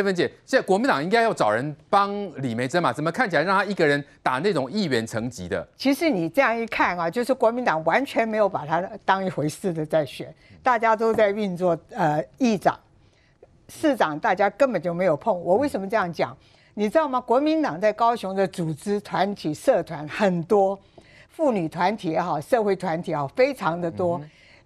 叶芬姐，现在国民党应该要找人帮李梅珍嘛？怎么看起来让他一个人打那种议员层级的？其实你这样一看啊，就是国民党完全没有把他当一回事的，在选，大家都在运作呃，议长、市长，大家根本就没有碰。我为什么这样讲？你知道吗？国民党在高雄的组织团体、社团很多，妇女团体也好，社会团体也好，非常的多。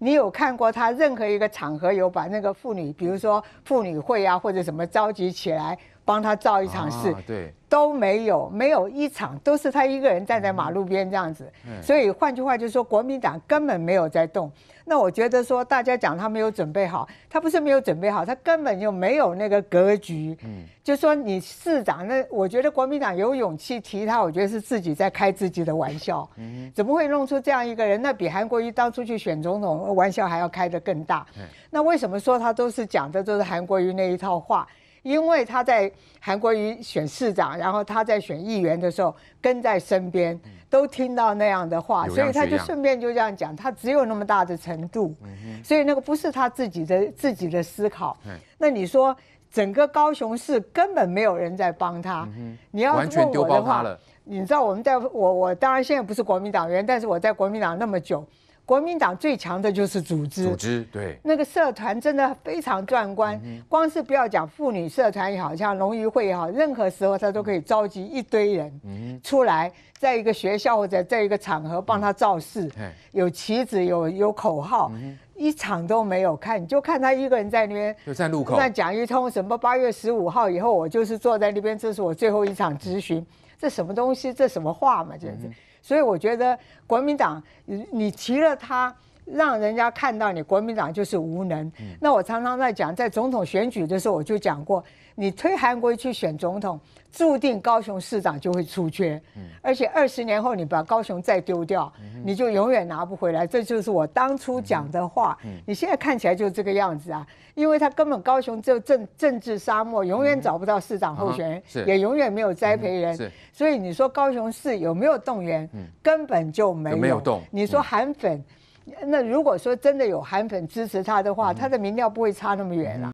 你有看过他任何一个场合有把那个妇女，比如说妇女会啊，或者什么召集起来？帮他造一场事，对，都没有，没有一场，都是他一个人站在马路边这样子。所以换句话就是说，国民党根本没有在动。那我觉得说，大家讲他没有准备好，他不是没有准备好，他根本就没有那个格局。嗯，就说你市长，那我觉得国民党有勇气提他，我觉得是自己在开自己的玩笑。嗯，怎么会弄出这样一个人？那比韩国瑜当初去选总统玩笑还要开的更大。那为什么说他都是讲的都是韩国瑜那一套话？因为他在韩国瑜选市长，然后他在选议员的时候跟在身边，都听到那样的话，所以他就顺便就这样讲，他只有那么大的程度，所以那个不是他自己的自己的思考。那你说整个高雄市根本没有人在帮他，你要问我的话，你知道我们在，我我当然现在不是国民党员，但是我在国民党那么久。国民党最强的就是组织，组织对那个社团真的非常壮观。光是不要讲妇女社团也好，像龙仪会也好，任何时候他都可以召集一堆人出来，在一个学校或者在一个场合帮他造势。有旗子，有有口号，一场都没有看，就看他一个人在那边就在路口讲一通什么八月十五号以后，我就是坐在那边，这是我最后一场咨询。这什么东西？这什么话嘛？就是。所以我觉得国民党，你提了他。让人家看到你国民党就是无能。那我常常在讲，在总统选举的时候，我就讲过，你推韩国去选总统，注定高雄市长就会出缺。而且二十年后，你把高雄再丢掉，你就永远拿不回来。这就是我当初讲的话。你现在看起来就是这个样子啊，因为他根本高雄就政政治沙漠，永远找不到市长候选人，也永远没有栽培人。所以你说高雄市有没有动员？根本就没有。没有动。你说韩粉？那如果说真的有韩粉支持他的话，他的民调不会差那么远了。